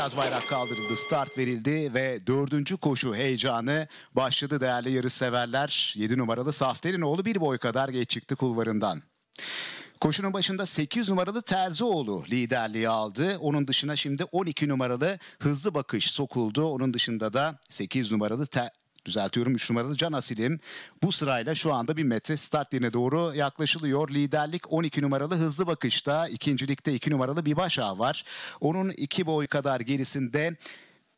Beyaz bayrak kaldırıldı, start verildi ve dördüncü koşu heyecanı başladı değerli yarışseverler. 7 numaralı oğlu bir boy kadar geç çıktı kulvarından. Koşunun başında 8 numaralı Terzioğlu liderliği aldı. Onun dışına şimdi 12 numaralı Hızlı Bakış sokuldu. Onun dışında da 8 numaralı Ter düzeltiyorum 3 numaralı Can Asilim. Bu sırayla şu anda 1000 metre start yerine doğru yaklaşılıyor. Liderlik 12 numaralı hızlı bakışta. ikincilikte 2 iki numaralı bir başa var. Onun 2 boy kadar gerisinde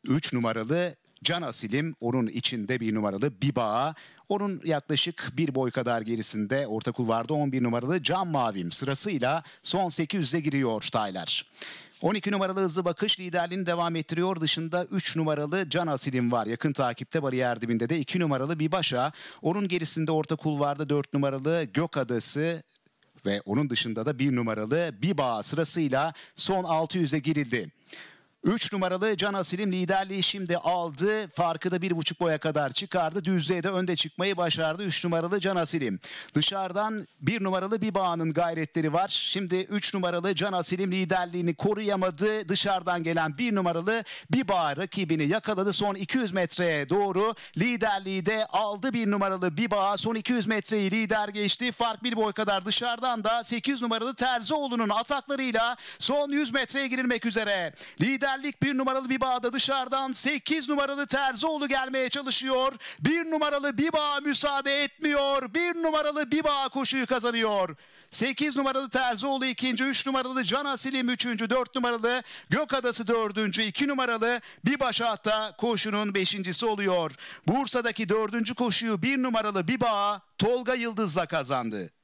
3 numaralı Can Asilim onun içinde bir numaralı Biba. Onun yaklaşık bir boy kadar gerisinde orta kulvarda 11 numaralı Can Mavim sırasıyla son 800'e giriyor Taylar. 12 numaralı hızlı bakış liderliğini devam ettiriyor. Dışında 3 numaralı Can Asilim var. Yakın takipte bariyer dibinde de 2 numaralı bir başa Onun gerisinde orta kulvarda 4 numaralı Gök Adası ve onun dışında da 1 numaralı bir Biba sırasıyla son 600'e girildi. 3 numaralı Can Asil'in liderliği şimdi aldı. Farkı da 1,5 boya kadar çıkardı. Düzlüğe de önde çıkmayı başardı 3 numaralı Can Asil'im. Dışarıdan 1 numaralı Biba'nın gayretleri var. Şimdi 3 numaralı Can Asil'im liderliğini koruyamadı. Dışarıdan gelen 1 numaralı Biba rakibini yakaladı. Son 200 metreye doğru liderliği de aldı 1 numaralı Biba. Son 200 metreyi lider geçti. Fark 1 boy kadar dışarıdan da 8 numaralı Terzioğlu'nun ataklarıyla son 100 metreye girilmek üzere. Lider liderlik bir numaralı Biba'da dışarıdan 8 numaralı Terzioğlu gelmeye çalışıyor. Bir numaralı Biba müsaade etmiyor. Bir numaralı Biba koşuyu kazanıyor. 8 numaralı Terzioğlu ikinci, 3 numaralı Can Asilim üçüncü, 4 numaralı Gökadası dördüncü, 2 numaralı bir Biba Şahta koşunun beşincisi oluyor. Bursa'daki dördüncü koşuyu bir numaralı Biba Tolga Yıldız'la kazandı.